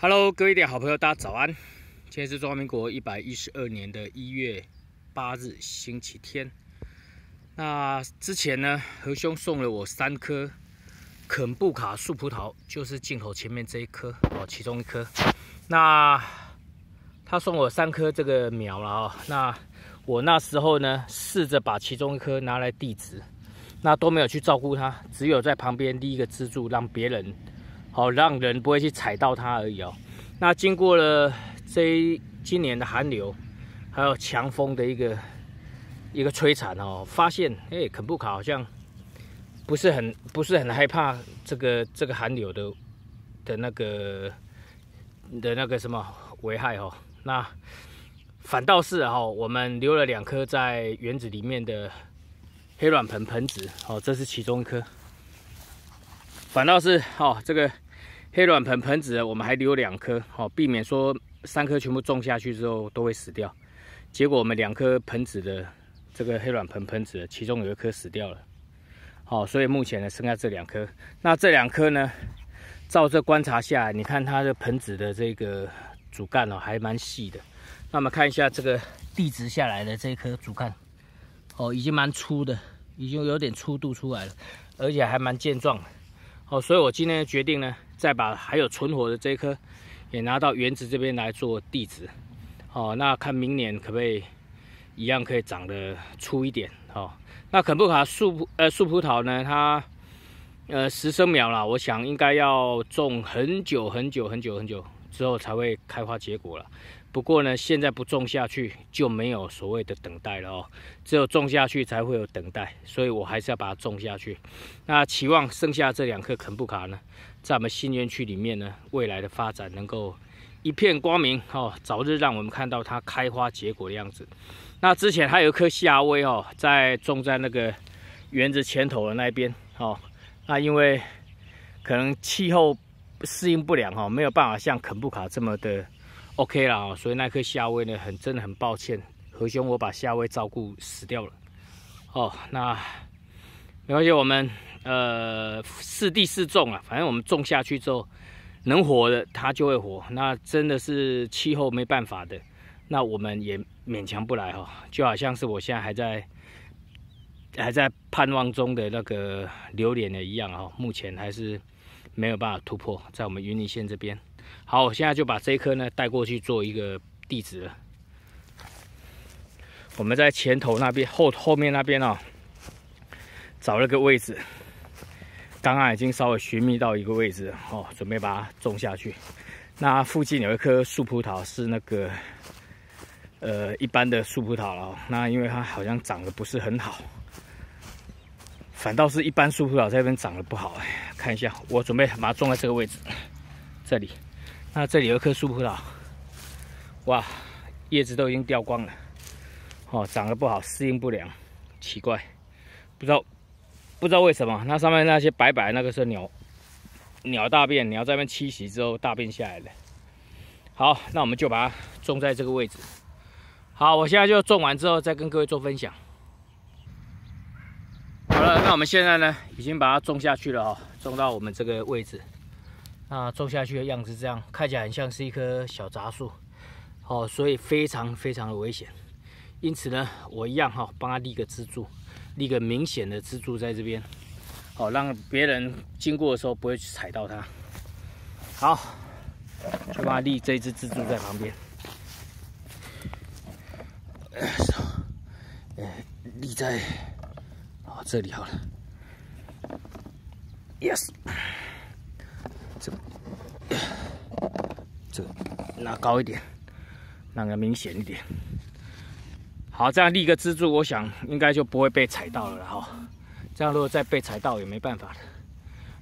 Hello，各位的好朋友，大家早安。今天是中华民国一百一十二年的一月八日，星期天。那之前呢，何兄送了我三颗肯布卡树葡萄，就是镜头前面这一棵哦，其中一颗。那他送我三颗这个苗了哦。那我那时候呢，试着把其中一颗拿来地植，那都没有去照顾它，只有在旁边立一个支柱，让别人。哦，让人不会去踩到它而已哦。那经过了这今年的寒流，还有强风的一个一个摧残哦，发现哎，肯布卡好像不是很不是很害怕这个这个寒流的的那个的那个什么危害哦。那反倒是哦，我们留了两颗在园子里面的黑软盆盆子哦，这是其中一颗。反倒是哦，这个。黑卵盆盆子，我们还留两颗，好避免说三颗全部种下去之后都会死掉。结果我们两颗盆子的这个黑卵盆盆子，其中有一颗死掉了，好，所以目前呢剩下这两颗。那这两颗呢，照这观察下来，你看它的盆子的这个主干哦，还蛮细的。那我们看一下这个地植下来的这一颗主干，哦，已经蛮粗的，已经有点粗度出来了，而且还蛮健壮的。哦，所以我今天决定呢，再把还有存活的这一颗也拿到园子这边来做地址。哦，那看明年可不可以一样可以长得粗一点。哦，那肯布卡树呃树葡萄呢，它呃十生苗了，我想应该要种很久很久很久很久之后才会开花结果了。不过呢，现在不种下去就没有所谓的等待了哦，只有种下去才会有等待，所以我还是要把它种下去。那期望剩下这两棵肯布卡呢，在我们新园区里面呢，未来的发展能够一片光明哦，早日让我们看到它开花结果的样子。那之前还有一棵夏威哦，在种在那个园子前头的那边哦，那因为可能气候适应不良哦，没有办法像肯布卡这么的。OK 了，所以那棵夏威呢，很真的很抱歉，何兄，我把夏威照顾死掉了。哦，那没关系，我们呃四地四种啊，反正我们种下去之后，能活的它就会活。那真的是气候没办法的，那我们也勉强不来哈，就好像是我现在还在还在盼望中的那个榴莲的一样哦，目前还是没有办法突破在我们云林县这边。好，我现在就把这一棵呢带过去做一个地址。我们在前头那边、后后面那边哦，找了个位置，刚刚已经稍微寻觅到一个位置哦，准备把它种下去。那附近有一棵树葡萄是那个，呃，一般的树葡萄了。那因为它好像长得不是很好，反倒是一般树葡萄在这边长得不好。看一下，我准备把它种在这个位置，这里。那这里有一棵树葡萄，哇，叶子都已经掉光了，哦，长得不好，适应不良，奇怪，不知道不知道为什么。那上面那些白白那个是鸟鸟大便，鸟在外面栖息之后大便下来的。好，那我们就把它种在这个位置。好，我现在就种完之后再跟各位做分享。好了，那我们现在呢已经把它种下去了啊，种到我们这个位置。那种下去的样子，这样看起来很像是一棵小杂树，哦，所以非常非常的危险。因此呢，我一样哈，帮他立个支柱，立个明显的支柱在这边，哦，让别人经过的时候不会去踩到它。好，就帮它立这只支柱在旁边。立在哦这里好了。Yes。这走，拉高一点，那个明显一点。好，这样立个支柱，我想应该就不会被踩到了然哈。这样如果再被踩到也没办法了。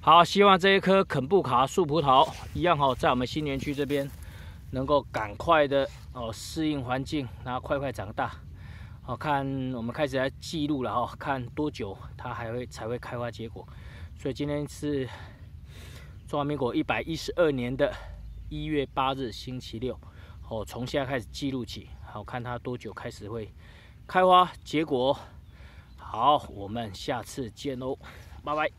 好，希望这一棵肯布卡树葡萄一样哈，在我们新园区这边能够赶快的哦适应环境，然后快快长大。好看，我们开始来记录了哈，看多久它还会才会开花结果。所以今天是。中华民国一百一十二年的一月八日星期六，哦，从现在开始记录起，好看它多久开始会开花结果。好，我们下次见哦，拜拜。